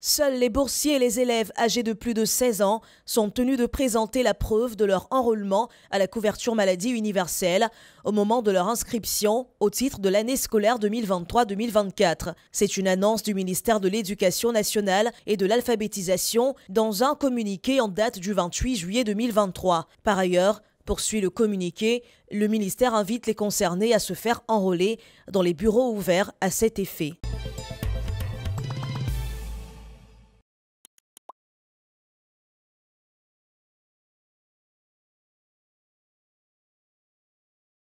Seuls les boursiers et les élèves âgés de plus de 16 ans sont tenus de présenter la preuve de leur enrôlement à la couverture maladie universelle au moment de leur inscription au titre de l'année scolaire 2023-2024. C'est une annonce du ministère de l'Éducation nationale et de l'alphabétisation dans un communiqué en date du 28 juillet 2023. Par ailleurs, poursuit le communiqué, le ministère invite les concernés à se faire enrôler dans les bureaux ouverts à cet effet.